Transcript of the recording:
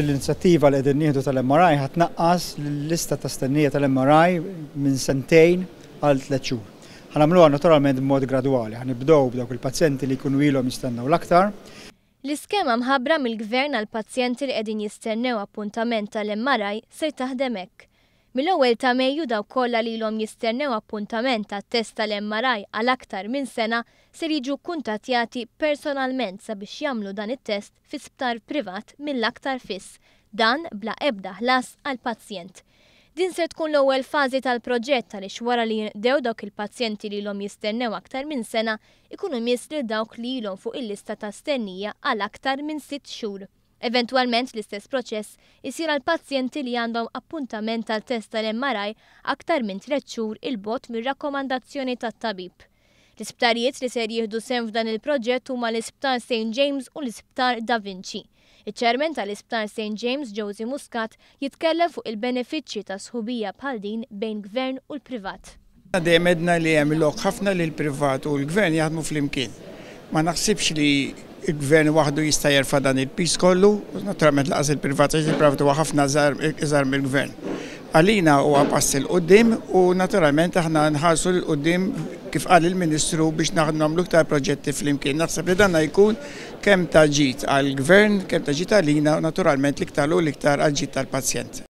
l-inizjattiva li qegħdin nieħdu tal-MRI ħatnaqqas l-lista ta' stennija tal-MRI minn sentejn għal tliet xhur. Ħanamluha naturalment b'mod gradwali, ħanibdew b'dawk il-pazjenti li jkunu ilhom jistennew l-aktar. L-iskema mħabbra mill-gvern għal pazjenti li qegħdin jistennew appuntament tal-MRI ser hekk. Mill-ewwel ta' Mejju daw kollha lilhom jistennew appuntament ta' test tal-MRI għal aktar minn sena se jiġu kuntattjati personalment sabiex jagħmlu dan it-test fi sptar privat mill-aktar fiss, dan bla ebda ħlas għal pazjent. Din se tkun l-ewwel fażi tal-proġett għaliex wara li dew dawk il-pazjenti li l-om jistennew aktar minn sena ikunu mis li dawk li ilhom fuq il-lista ta' stennija għal aktar minn sitt xhur. Eventualment l-istess proċess isir għal pazjenti li għandhom appuntament tal test tal-MRI aktar minn tliet xhur il-bot mir-rakkomandazzjoni tat-tabib. L-isptarijiet li ser jieħdu sem f'dan il-proġett huma l-Isptar St. James u l-Isptar Da Vinci. Iċ-ċermen tal-Isptar St. James Josie Muscat jitkellem fuq il-benefiċċji ta' sħubija bħal din bejn gvern u l-privat. Dejjem edna li hemm lok ħafna li l-privat u l-gvern jaħdmu fl-imkien. Ma naħsibx li il-gvern waħdu jista' jerfa' dan il-pis kollu, naturalment laqas il-privatizzjoni privatu huwa ħafna iżgħar mill-gvern. Għalina huwa pass il qudiem u naturalment aħna nħarsu l qudiem kif qal il-Ministru biex nagħmlu ktar proġetti flimkien. Naħseb li danna jkun kemm taġit għall-gvern, kemm taġit għalina u naturalment liktar u liktar għal ġid tal-pazjent.